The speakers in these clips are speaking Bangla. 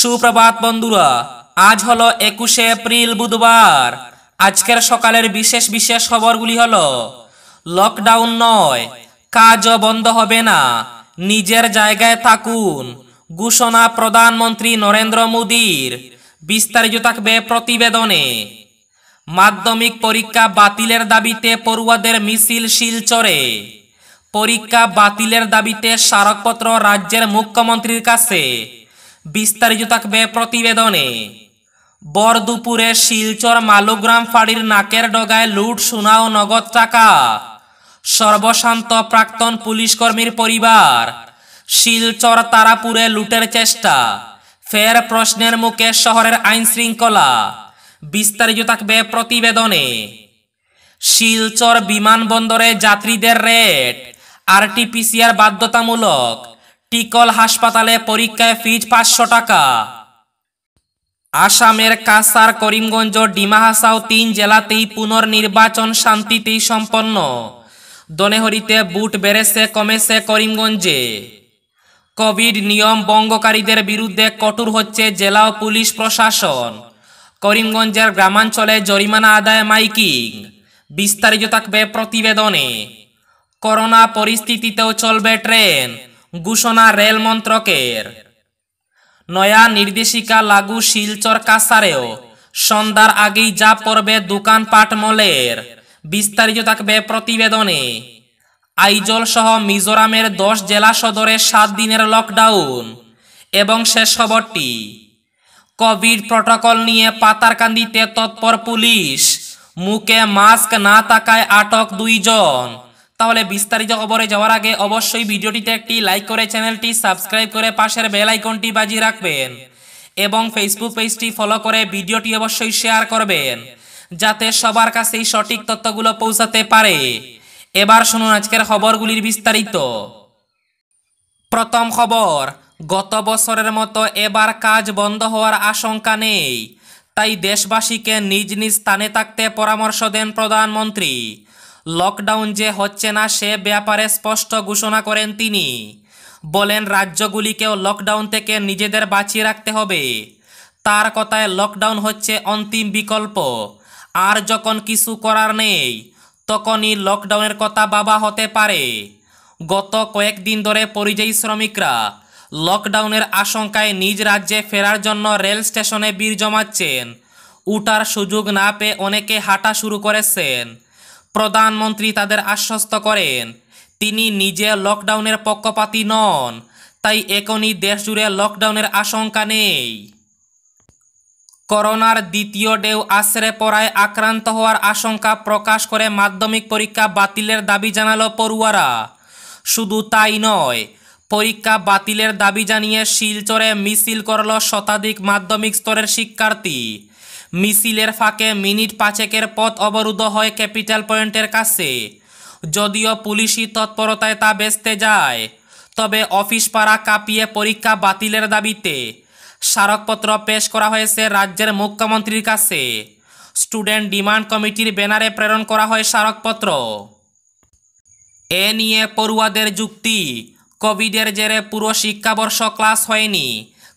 সুপ্রভাত বন্ধুরা আজ হলো একুশে এপ্রিল বুধবার আজকের সকালের বিশেষ বিশেষ খবরগুলি হল লকডাউন নয় কাজও বন্ধ হবে না নিজের জায়গায় থাকুন ঘোষণা প্রধানমন্ত্রী নরেন্দ্র মোদীর বিস্তারিত থাকবে প্রতিবেদনে মাধ্যমিক পরীক্ষা বাতিলের দাবিতে পড়ুয়াদের মিছিল শিলচরে পরীক্ষা বাতিলের দাবিতে স্মারকপত্র রাজ্যের মুখ্যমন্ত্রীর কাছে বিস্তারিত থাকবে প্রতিবেদনে বরদুপুরে শিলচর মালুগ্রাম ফাঁড়ির নাকের ডগায় লুট সোনা ও নগদ টাকা সর্বশান্ত প্রাক্তন পুলিশ কর্মীর পরিবার শিলচর তারাপুরে লুটের চেষ্টা ফের প্রশ্নের মুখে শহরের আইন শৃঙ্খলা বিস্তারিত থাকবে প্রতিবেদনে শিলচর বিমানবন্দরে যাত্রীদের রেট আরটিপিসিআর বাধ্যতামূলক টিকল হাসপাতালে পরীক্ষায় ফিজ পাঁচশো টাকা আসামের কাসার করিমগঞ্জ ডিমাহাসাও তিন জেলাতেই পুনর্নির্বাচন শান্তিতেই সম্পন্ন দনেহরিতে বুট বেড়েছে কমেছে করিমগঞ্জে কোভিড নিয়ম বঙ্গকারীদের বিরুদ্ধে কঠোর হচ্ছে জেলা ও পুলিশ প্রশাসন করিমগঞ্জের গ্রামাঞ্চলে জরিমানা আদায় মাইকিং বিস্তারিত থাকবে প্রতিবেদনে করোনা পরিস্থিতিতেও চলবে ট্রেন ঘোষণা রেল মন্ত্রকের নয়া নির্দেশিকা লাগু শিলচর কাসারেও সন্ধ্যার আগেই যা পড়বে দোকানপাট মলের বিস্তারিত থাকবে প্রতিবেদনে আইজল সহ মিজোরামের দশ জেলা সদরে সাত দিনের লকডাউন এবং শেষ খবরটি কোভিড প্রটোকল নিয়ে পাতারকান্দিতে তৎপর পুলিশ মুখে মাস্ক না থাকায় আটক দুইজন তাহলে বিস্তারিত খবরে যাওয়ার আগে অবশ্যই ভিডিওটিতে একটি লাইক করে চ্যানেলটি সাবস্ক্রাইব করে পাশের বেল আইকনটি বাজিয়ে রাখবেন এবং ফেসবুক পেজটি ফলো করে ভিডিওটি অবশ্যই শেয়ার করবেন যাতে সবার কাছে এই সঠিক তথ্যগুলো পৌঁছাতে পারে এবার শুনুন আজকের খবরগুলির বিস্তারিত প্রথম খবর গত বছরের মতো এবার কাজ বন্ধ হওয়ার আশঙ্কা নেই তাই দেশবাসীকে নিজ নিজ স্থানে থাকতে পরামর্শ দেন প্রধানমন্ত্রী লকডাউন যে হচ্ছে না সে ব্যাপারে স্পষ্ট ঘোষণা করেন তিনি বলেন রাজ্যগুলিকেও লকডাউন থেকে নিজেদের বাঁচিয়ে রাখতে হবে তার কথায় লকডাউন হচ্ছে অন্তিম বিকল্প আর যখন কিছু করার নেই তখনই লকডাউনের কথা বাবা হতে পারে গত কয়েকদিন ধরে পরিযায়ী শ্রমিকরা লকডাউনের আশঙ্কায় নিজ রাজ্যে ফেরার জন্য রেল স্টেশনে ভিড় জমাচ্ছেন উঠার সুযোগ না পেয়ে অনেকে হাঁটা শুরু করেছেন প্রধানমন্ত্রী তাদের আশ্বস্ত করেন তিনি নিজে লকডাউনের পক্ষপাতী নন তাই এখনই দেশজুড়ে লকডাউনের আশঙ্কা নেই করোনার দ্বিতীয় ডেউ আশ্রে পড়ায় আক্রান্ত হওয়ার আশঙ্কা প্রকাশ করে মাধ্যমিক পরীক্ষা বাতিলের দাবি জানালো পড়ুয়ারা শুধু তাই নয় পরীক্ষা বাতিলের দাবি জানিয়ে শিলচরে মিছিল করল শতাধিক মাধ্যমিক স্তরের শিক্ষার্থী মিছিলের ফাঁকে মিনিট পাঁচেকের পথ অবরুদ্ধ হয় ক্যাপিটাল পয়েন্টের কাছে যদিও পুলিশি তৎপরতায় তা বেচতে যায় তবে অফিস পাড়া কাঁপিয়ে পরীক্ষা বাতিলের দাবিতে স্মারকপত্র পেশ করা হয়েছে রাজ্যের মুখ্যমন্ত্রীর কাছে স্টুডেন্ট ডিমান্ড কমিটির ব্যানারে প্রেরণ করা হয় স্মারকপত্র এ নিয়ে পড়ুয়াদের যুক্তি কোভিডের জেরে পুরো শিক্ষাবর্ষ ক্লাস হয়নি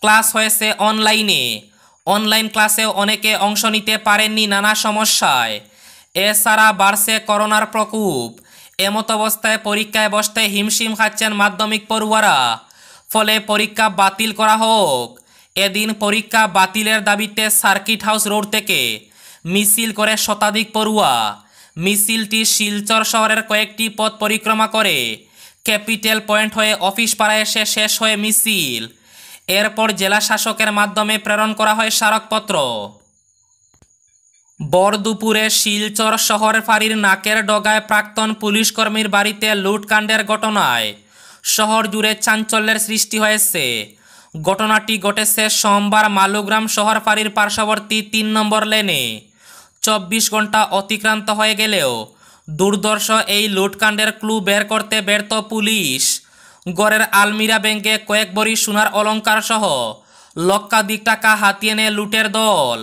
ক্লাস হয়েছে অনলাইনে অনলাইন ক্লাসেও অনেকে অংশ নিতে পারেননি নানা সমস্যায় এছাড়া বাড়ছে করোনার প্রকোপ এমত অবস্থায় পরীক্ষায় বসতে হিমশিম খাচ্ছেন মাধ্যমিক পড়ুয়ারা ফলে পরীক্ষা বাতিল করা হোক এদিন পরীক্ষা বাতিলের দাবিতে সার্কিট হাউস রোড থেকে মিছিল করে শতাধিক পড়ুয়া মিছিলটি শিলচর শহরের কয়েকটি পথ পরিক্রমা করে ক্যাপিটাল পয়েন্ট হয়ে অফিস পাড়ায় এসে শেষ হয়ে মিছিল এরপর জেলা শাসকের মাধ্যমে প্রেরণ করা হয় স্মারকপত্র বরদুপুরে শিলচর শহর ফাঁড়ির নাকের ডগায় প্রাক্তন পুলিশ কর্মীর বাড়িতে লুটকাণ্ডের ঘটনায় শহর জুড়ে চাঞ্চল্যের সৃষ্টি হয়েছে ঘটনাটি ঘটেছে সোমবার মালুগ্রাম শহর ফাঁড়ির পার্শ্ববর্তী তিন নম্বর লেনে চব্বিশ ঘন্টা অতিক্রান্ত হয়ে গেলেও দুর্দর্শ এই লুটকাণ্ডের ক্লু বের করতে ব্যর্থ পুলিশ গড়ের আলমিরা ব্যাংকে কয়েক বড়ি সোনার অলঙ্কার সহ লক্ষাধিক টাকা হাতিয়ে নেয় লুটের দল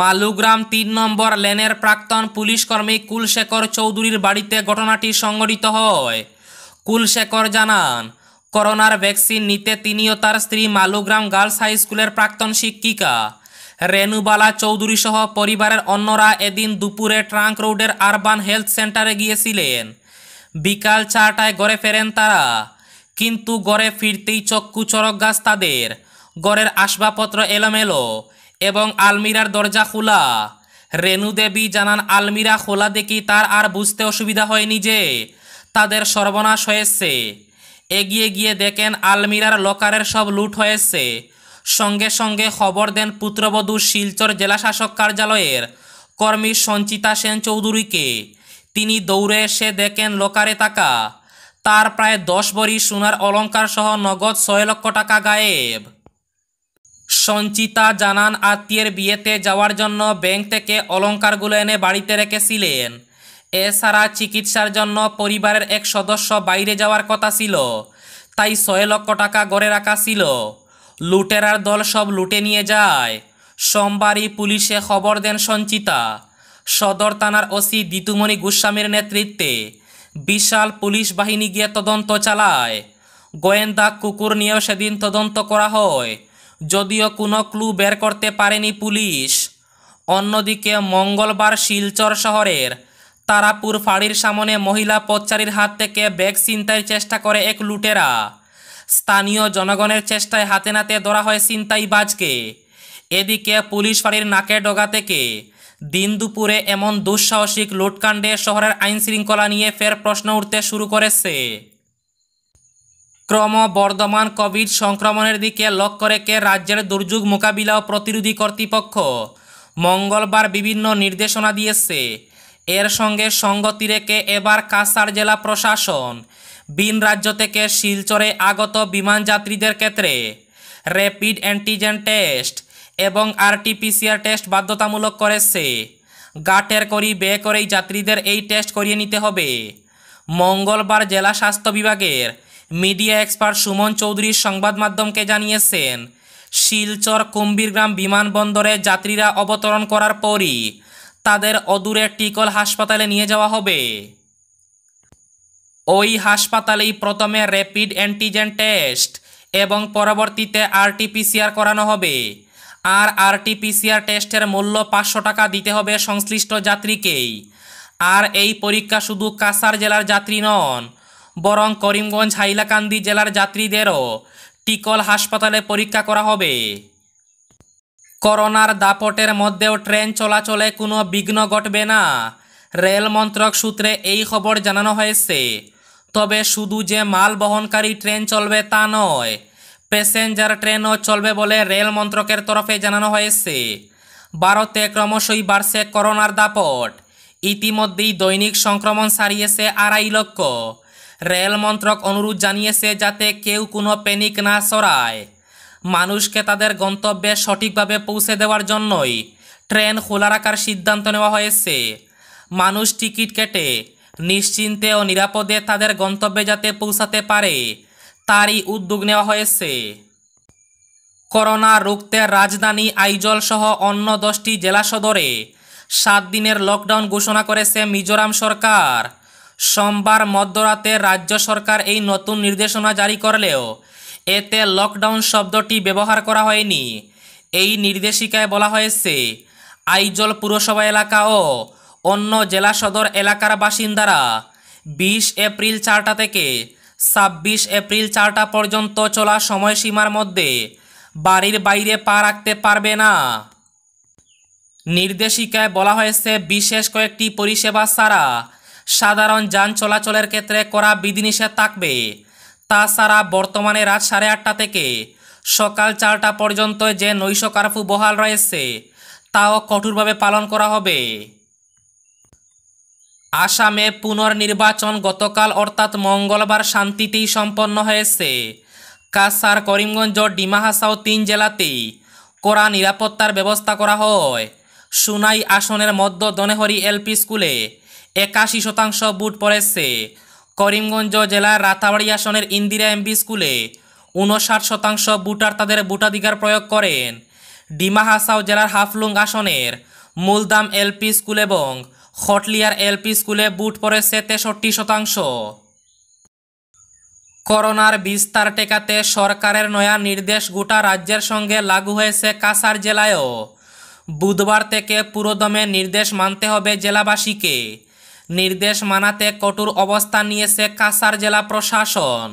মালুগ্রাম তিন নম্বর লেনের প্রাক্তন পুলিশ কর্মী কুলশেখর চৌধুরীর বাড়িতে ঘটনাটি সংঘটিত হয় কুলশেখর জানান করোনার ভ্যাকসিন নিতে তিনিও তার স্ত্রী মালুগ্রাম গার্লস হাই স্কুলের প্রাক্তন শিক্ষিকা রেনুবালা চৌধুরী সহ পরিবারের অন্যরা এদিন দুপুরে ট্রাঙ্ক রোডের আরবান হেলথ সেন্টারে গিয়েছিলেন বিকাল চারটায় গড়ে ফেরেন তারা কিন্তু গড়ে ফিরতেই চক্ষু চরক গাছ তাদের গড়ের আসবাবপত্র এলোমেলো এবং আলমিরার দরজা খোলা রেণু দেবী জানান আলমিরা খোলা দেখি তার আর বুঝতে অসুবিধা হয়নি যে তাদের সর্বনাশ হয়েছে এগিয়ে গিয়ে দেখেন আলমিরার লকারের সব লুট হয়েছে সঙ্গে সঙ্গে খবর দেন পুত্রবধূ শিলচর জেলাশাসক কার্যালয়ের কর্মী সঞ্চিতা সেন চৌধুরীকে তিনি দৌড়ে এসে দেখেন লোকারে টাকা তার প্রায় দশ বড়ি সোনার অলঙ্কার সহ নগদ ছয় লক্ষ টাকা গায়েব সঞ্চিতা জানান আত্মীয়ের বিয়েতে যাওয়ার জন্য ব্যাংক থেকে অলঙ্কারগুলো এনে বাড়িতে রেখেছিলেন এছাড়া চিকিৎসার জন্য পরিবারের এক সদস্য বাইরে যাওয়ার কথা ছিল তাই ছয় লক্ষ টাকা গড়ে রাখা ছিল লুটেরার দল সব লুটে নিয়ে যায় সোমবারই পুলিশে খবর দেন সঞ্চিতা সদর থানার ওসি দিতুমণি গোস্বামীর নেতৃত্বে বিশাল পুলিশ বাহিনী গিয়ে তদন্ত চালায় গোয়েন্দা কুকুর নিয়েও সেদিন তদন্ত করা হয় যদিও কোনো ক্লু বের করতে পারেনি পুলিশ অন্যদিকে মঙ্গলবার শিলচর শহরের তারাপুর ফাঁড়ির সামনে মহিলা পচ্চারির হাত থেকে ব্যাগ ছিনতাইয়ের চেষ্টা করে এক লুটেরা স্থানীয় জনগণের চেষ্টায় হাতে নাতে ধরা হয় ছিনতাইবাজকে এদিকে পুলিশ ফাঁড়ির নাকে ডগা থেকে দিন দুপুরে এমন দুঃসাহসিক লুটকাণ্ডে শহরের আইনশৃঙ্খলা নিয়ে ফের প্রশ্ন উঠতে শুরু করেছে ক্রমবর্ধমান কোভিড সংক্রমণের দিকে লক্ষ্য রেখে রাজ্যের দুর্যোগ মোকাবিলা ও প্রতিরোধী কর্তৃপক্ষ মঙ্গলবার বিভিন্ন নির্দেশনা দিয়েছে এর সঙ্গে সঙ্গতি রেখে এবার কাসার জেলা প্রশাসন বিন রাজ্য থেকে শিলচরে আগত বিমান যাত্রীদের ক্ষেত্রে র্যাপিড অ্যান্টিজেন টেস্ট এবং আরটিপিসিআর টেস্ট বাধ্যতামূলক করেছে গাটের করি বে করেই যাত্রীদের এই টেস্ট করিয়ে নিতে হবে মঙ্গলবার জেলা স্বাস্থ্য বিভাগের মিডিয়া এক্সপার্ট সুমন চৌধুরীর সংবাদ মাধ্যমকে জানিয়েছেন শিলচর কুম্বীরগ্রাম বিমানবন্দরে যাত্রীরা অবতরণ করার পরই তাদের অদূরে টিকল হাসপাতালে নিয়ে যাওয়া হবে ওই হাসপাতালেই প্রথমে র্যাপিড অ্যান্টিজেন টেস্ট এবং পরবর্তীতে আরটিপিসিআর করানো হবে আর আরটিপিসিআর টেস্টের মূল্য পাঁচশো টাকা দিতে হবে সংশ্লিষ্ট যাত্রীকেই আর এই পরীক্ষা শুধু কাসার জেলার যাত্রী নন বরং করিমগঞ্জ হাইলাকান্দি জেলার যাত্রীদেরও টিকল হাসপাতালে পরীক্ষা করা হবে করোনার দাপটের মধ্যেও ট্রেন চলাচলে কোনো বিঘ্ন ঘটবে না রেল মন্ত্রক সূত্রে এই খবর জানানো হয়েছে তবে শুধু যে মাল বহনকারী ট্রেন চলবে তা নয় প্যাসেঞ্জার ট্রেনও চলবে বলে রেল মন্ত্রকের তরফে জানানো হয়েছে ভারতে ক্রমশই বাড়ছে করোনার দাপট ইতিমধ্যেই দৈনিক সংক্রমণ সারিয়েছে আড়াই লক্ষ রেল মন্ত্রক অনুরোধ জানিয়েছে যাতে কেউ কোনো প্যানিক না সরায় মানুষকে তাদের গন্তব্যে সঠিকভাবে পৌঁছে দেওয়ার জন্যই ট্রেন খোলা রাখার সিদ্ধান্ত নেওয়া হয়েছে মানুষ টিকিট কেটে নিশ্চিন্তে ও নিরাপদে তাদের গন্তব্যে যাতে পৌঁছাতে পারে তারই উদ্যোগ নেওয়া হয়েছে করোনা রুখতে রাজধানী আইজল সহ অন্য দশটি জেলা সদরে সাত দিনের লকডাউন ঘোষণা করেছে মিজোরাম সরকার সোমবার মধ্যরাতে রাজ্য সরকার এই নতুন নির্দেশনা জারি করলেও এতে লকডাউন শব্দটি ব্যবহার করা হয়নি এই নির্দেশিকায় বলা হয়েছে আইজল পুরসভা এলাকা ও অন্য জেলা সদর এলাকার বাসিন্দারা বিশ এপ্রিল চারটা থেকে ছাব্বিশ এপ্রিল চারটা পর্যন্ত চলা সময়সীমার মধ্যে বাড়ির বাইরে পা রাখতে পারবে না নির্দেশিকায় বলা হয়েছে বিশেষ কয়েকটি পরিষেবা ছাড়া সাধারণ যান চলাচলের ক্ষেত্রে করা বিধিনিষেধ থাকবে তাছাড়া বর্তমানে রাত সাড়ে আটটা থেকে সকাল চারটা পর্যন্ত যে নৈশ কারফু বহাল রয়েছে তাও কঠোরভাবে পালন করা হবে আসামে পুনর্নির্বাচন গতকাল অর্থাৎ মঙ্গলবার শান্তিতেই সম্পন্ন হয়েছে কাসার করিমগঞ্জ ডিমা হাসাও তিন জেলাতেই কড়া নিরাপত্তার ব্যবস্থা করা হয় সুনাই আসনের মধ্য দনেহরি এলপি স্কুলে একাশি শতাংশ বুট পড়েছে করিমগঞ্জ জেলার রাতাবাড়ি আসনের ইন্দিরা এমবি স্কুলে উনষাট শতাংশ বুটার তাদের বুটাধিকার প্রয়োগ করেন ডিমা হাসাও জেলার হাফলুং আসনের মুলদাম এলপি স্কুল এবং হটলিয়ার এলপি স্কুলে বুট পড়েছে তেষট্টি শতাংশ করোনার বিস্তার টেকাতে সরকারের নয়া নির্দেশ গোটা রাজ্যের সঙ্গে লাগু হয়েছে কাসার জেলায়ও বুধবার থেকে পুরোদমে নির্দেশ মানতে হবে জেলাবাসীকে নির্দেশ মানাতে কঠোর অবস্থান নিয়েছে কাসার জেলা প্রশাসন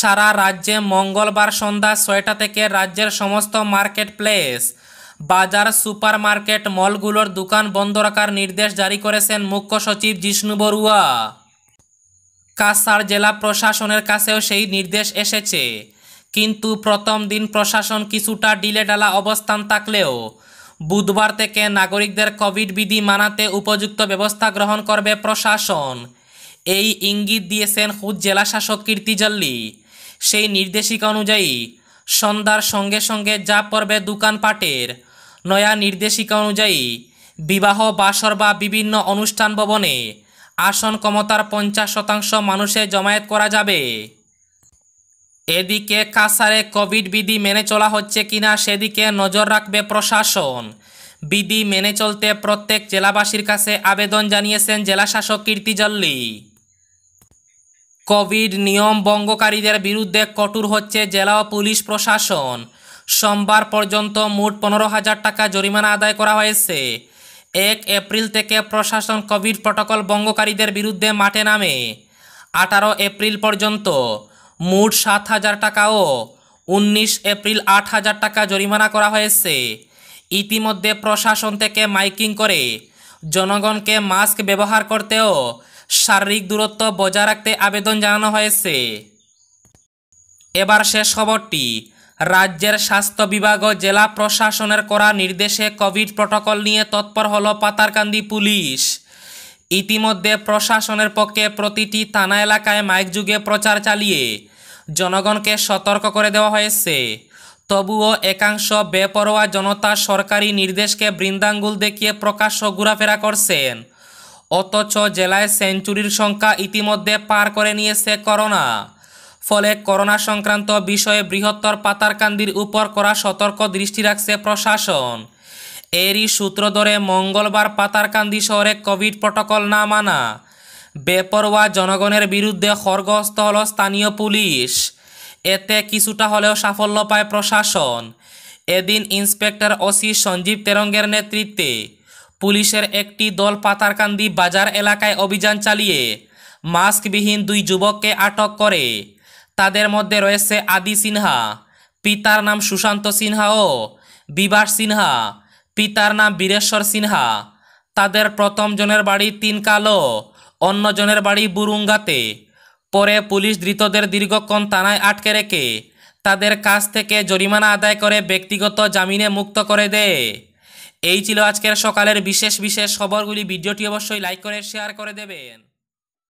সারা রাজ্যে মঙ্গলবার সন্ধ্যা ছয়টা থেকে রাজ্যের সমস্ত মার্কেট প্লেস বাজার সুপারমার্কেট মলগুলোর দোকান বন্ধ রাখার নির্দেশ জারি করেছেন মুখ্য সচিব জিষ্ণু বড়ুয়া কাসার জেলা প্রশাসনের কাছেও সেই নির্দেশ এসেছে কিন্তু প্রথম দিন প্রশাসন কিছুটা ডিলে ডালা অবস্থান থাকলেও বুধবার থেকে নাগরিকদের কোভিড বিধি মানাতে উপযুক্ত ব্যবস্থা গ্রহণ করবে প্রশাসন এই ইঙ্গিত দিয়েছেন খুদ জেলা শাসক কীর্তি জল্লি সেই নির্দেশিকা অনুযায়ী সন্ধ্যার সঙ্গে সঙ্গে যা পড়বে দোকানপাটের নয়া নির্দেশিকা অনুযায়ী বিবাহ বাসর বা বিভিন্ন অনুষ্ঠান ভবনে আসন ক্ষমতার পঞ্চাশ শতাংশ মানুষের জমায়েত করা যাবে এদিকে কাসারে কোভিড বিধি মেনে চলা হচ্ছে কিনা সেদিকে নজর রাখবে প্রশাসন বিধি মেনে চলতে প্রত্যেক জেলাবাসীর কাছে আবেদন জানিয়েছেন জেলাশাসক কীর্তি জল্লি কোভিড নিয়ম ভঙ্গকারীদের বিরুদ্ধে কঠোর হচ্ছে জেলা পুলিশ প্রশাসন সোমবার পর্যন্ত মোট পনেরো হাজার টাকা জরিমানা আদায় করা হয়েছে এক এপ্রিল থেকে প্রশাসন কোভিড প্রটোকল বঙ্গকারীদের বিরুদ্ধে মাঠে নামে আঠারো এপ্রিল পর্যন্ত মোট সাত হাজার টাকা ও উনিশ এপ্রিল আট হাজার টাকা জরিমানা করা হয়েছে ইতিমধ্যে প্রশাসন থেকে মাইকিং করে জনগণকে মাস্ক ব্যবহার করতেও শারীরিক দূরত্ব বজায় রাখতে আবেদন জানানো হয়েছে এবার শেষ খবরটি রাজ্যের স্বাস্থ্য বিভাগ ও জেলা প্রশাসনের করা নির্দেশে কোভিড প্রটোকল নিয়ে তৎপর হল পাতারকান্দি পুলিশ ইতিমধ্যে প্রশাসনের পক্ষে প্রতিটি থানা এলাকায় মাইক যুগে প্রচার চালিয়ে জনগণকে সতর্ক করে দেওয়া হয়েছে তবুও একাংশ বেপরোয়া জনতা সরকারি নির্দেশকে বৃন্দাঙ্গুল দেখিয়ে প্রকাশ্য ঘোরাফেরা করছেন অথচ জেলায় সেঞ্চুরির সংখ্যা ইতিমধ্যে পার করে নিয়েছে করোনা ফলে করোনা সংক্রান্ত বিষয়ে বৃহত্তর পাতারকান্দির উপর করা সতর্ক দৃষ্টি রাখছে প্রশাসন এরই সূত্র ধরে মঙ্গলবার পাতারকান্দি শহরে কোভিড প্রটোকল না মানা বেপরোয়া জনগণের বিরুদ্ধে খরগস্ত হল স্থানীয় পুলিশ এতে কিছুটা হলেও সাফল্য পায় প্রশাসন এদিন ইন্সপেক্টর ওসি সঞ্জীব তেরঙ্গের নেতৃত্বে পুলিশের একটি দল পাতারকান্দি বাজার এলাকায় অভিযান চালিয়ে মাস্কবিহীন দুই যুবককে আটক করে তাদের মধ্যে রয়েছে আদি সিনহা পিতার নাম সুশান্ত সিনহা ও বিভাস সিনহা পিতার নাম বীরেশ্বর সিনহা তাদের প্রথম জনের বাড়ি তিনকালো অন্যজনের বাড়ি বুরুঙ্গাতে পরে পুলিশ ধৃতদের দীর্ঘক্ষণ থানায় আটকে রেখে তাদের কাছ থেকে জরিমানা আদায় করে ব্যক্তিগত জামিনে মুক্ত করে দেয় এই ছিল আজকের সকালের বিশেষ বিশেষ খবরগুলি ভিডিওটি অবশ্যই লাইক করে শেয়ার করে দেবেন